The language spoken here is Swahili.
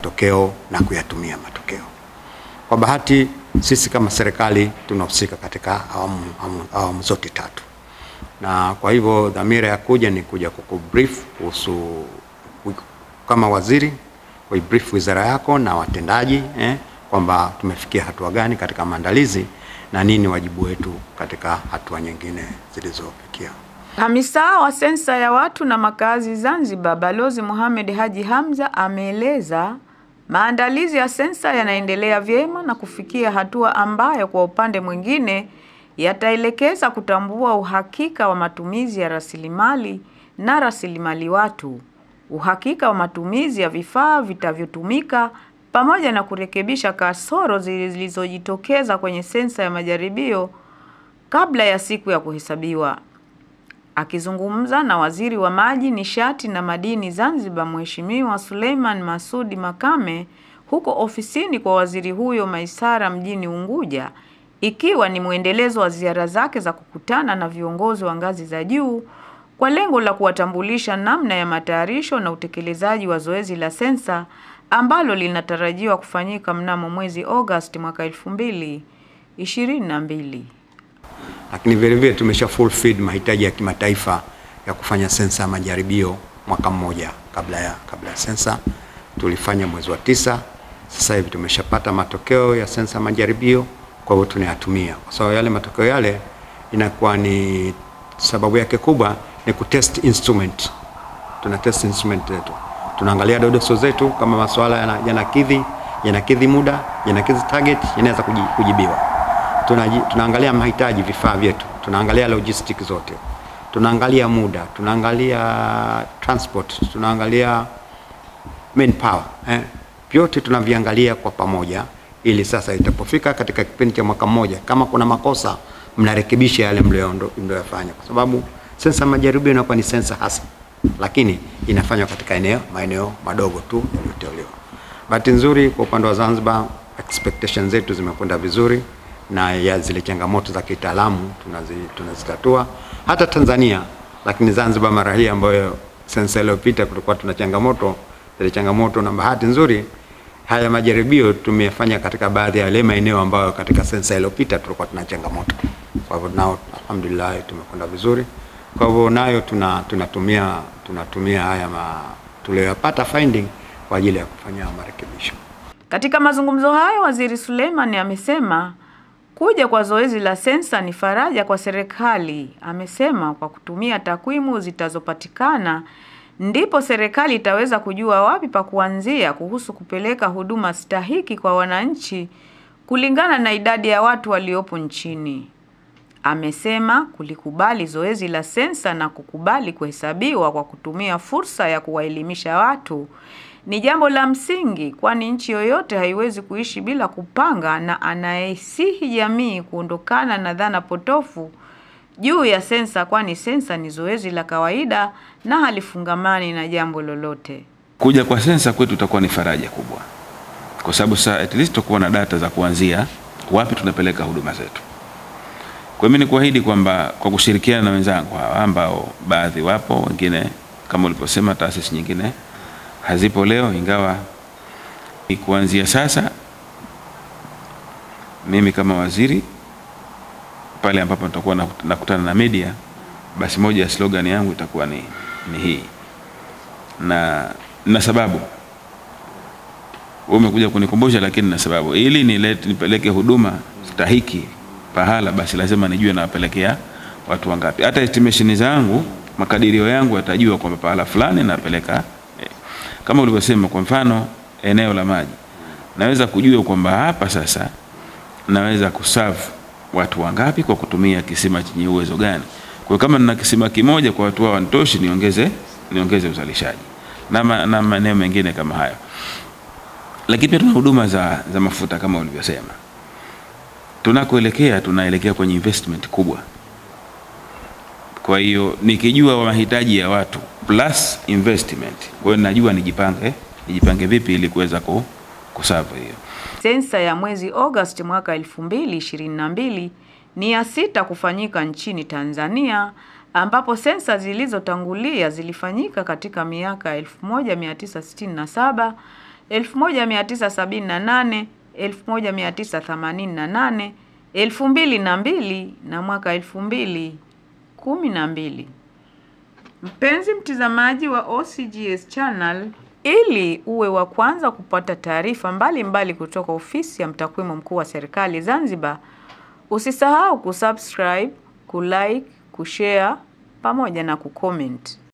matokeo na kuyatumia matokeo. Kwa bahati, sisi kama serikali tunahusika katika awamu, awamu, awamu zote tatu, na kwa hivyo dhamira ya kuja ni kuja kukubrief kuhusu kama waziri kuibrief wizara yako na watendaji eh, kwamba tumefikia hatua gani katika maandalizi na nini wajibu wetu katika hatua nyingine zilizofikia. Kamisa wa sensa ya watu na makazi Zanzibar, Balozi Mohamed Haji Hamza ameeleza Maandalizi ya sensa yanaendelea vyema na kufikia hatua ambayo kwa upande mwingine yataelekeza kutambua uhakika wa matumizi ya rasilimali na rasilimali watu, uhakika wa matumizi ya vifaa vitavyotumika pamoja na kurekebisha kasoro zilizojitokeza kwenye sensa ya majaribio kabla ya siku ya kuhesabiwa. Akizungumza na Waziri wa Maji, Nishati na Madini Zanzibar, Mheshimiwa Suleiman Masudi Makame huko ofisini kwa waziri huyo Maisara mjini Unguja, ikiwa ni mwendelezo wa ziara zake za kukutana na viongozi wa ngazi za juu kwa lengo la kuwatambulisha namna ya matayarisho na utekelezaji wa zoezi la sensa ambalo linatarajiwa kufanyika mnamo mwezi Agosti mwaka 2022 lakini vile vile tumesha fulfilled mahitaji ya kimataifa ya kufanya sensa ya majaribio mwaka mmoja kabla ya kabla ya sensa tulifanya mwezi wa tisa. Sasa hivi tumeshapata matokeo ya sensa ya majaribio, kwa hiyo tunayatumia kwa sababu yale matokeo yale inakuwa ni sababu yake kubwa ni kutest instrument. Tuna test instrument zetu, tunaangalia dodoso zetu kama masuala yanakidhi yana yanakidhi muda yanakidhi target, yanaweza kujibiwa tunaangalia mahitaji vifaa vyetu, tunaangalia logistics zote, tunaangalia muda, tunaangalia transport, tunaangalia manpower eh, vyote tunaviangalia kwa pamoja, ili sasa itapofika katika kipindi cha mwaka mmoja, kama kuna makosa mnarekebisha yale mlioyafanya, kwa sababu sensa majaribio inakuwa ni sensa hasa, lakini inafanywa katika eneo maeneo madogo tu yaliyoteuliwa. Bahati nzuri kwa upande wa Zanzibar, expectation zetu zimekwenda vizuri na ya zile changamoto za kitaalamu tunazitatua hata Tanzania, lakini Zanzibar mara hii ambayo sensa iliyopita kulikuwa tuna changamoto zile changamoto, na bahati nzuri haya majaribio tumefanya katika baadhi ya yale maeneo ambayo katika sensa iliyopita tulikuwa tuna changamoto. Kwa hivyo nao alhamdulillah tumekwenda vizuri. Kwa hivyo nayo tuna, tunatumia, tunatumia haya tuliyopata finding kwa ajili ya kufanya marekebisho. Katika mazungumzo hayo, Waziri Suleiman amesema Kuja kwa zoezi la sensa ni faraja kwa serikali, amesema. Kwa kutumia takwimu zitazopatikana ndipo serikali itaweza kujua wapi pa kuanzia kuhusu kupeleka huduma stahiki kwa wananchi kulingana na idadi ya watu waliopo nchini. Amesema kulikubali zoezi la sensa na kukubali kuhesabiwa kwa kutumia fursa ya kuwaelimisha watu ni jambo la msingi, kwani nchi yoyote haiwezi kuishi bila kupanga, na anayesihi jamii kuondokana na dhana potofu juu ya sensa, kwani sensa ni zoezi la kawaida na halifungamani na jambo lolote. Kuja kwa sensa kwetu itakuwa ni faraja kubwa, kwa sababu sasa at least tutakuwa na data za kuanzia wapi tunapeleka huduma zetu. Kwa mimi ni nikuahidi kwamba kwa kushirikiana na wenzangu hawa ambao baadhi wapo, wengine kama ulivyosema taasisi nyingine hazipo leo, ingawa kuanzia sasa mimi kama waziri pale ambapo nitakuwa nakutana na media, basi moja ya slogan yangu itakuwa ni, ni hii na na sababu wewe umekuja kunikumbusha, lakini na sababu ili nilete nipeleke huduma stahiki pahala, basi lazima nijue nawapelekea watu wangapi. Hata estimation zangu, makadirio yangu yatajua kwamba pahala fulani napeleka eh. Kama ulivyosema, kwa mfano eneo la maji, naweza kujua kwamba hapa sasa naweza kusavu watu wangapi kwa kutumia kisima chenye uwezo gani. Kwa kama nina kisima kimoja kwa watu hao wanitoshi, niongeze niongeze uzalishaji na, na maeneo mengine kama hayo. Lakini pia tuna huduma za, za mafuta kama ulivyosema. Tunakoelekea tunaelekea kwenye investment kubwa. Kwa hiyo nikijua mahitaji ya watu plus investment, kwa hiyo ninajua nijipange, nijipange vipi ili kuweza kusavu hiyo. Sensa ya mwezi August mwaka 2022 ni ya sita kufanyika nchini Tanzania ambapo sensa zilizotangulia zilifanyika katika miaka 1967, 1978 1988, 2002 na mwaka 2012. Mpenzi mtizamaji wa OCGS Channel, ili uwe wa kwanza kupata taarifa mbalimbali kutoka ofisi ya mtakwimu mkuu wa serikali Zanzibar, usisahau kusubscribe, kulike, kushare pamoja na kucomment.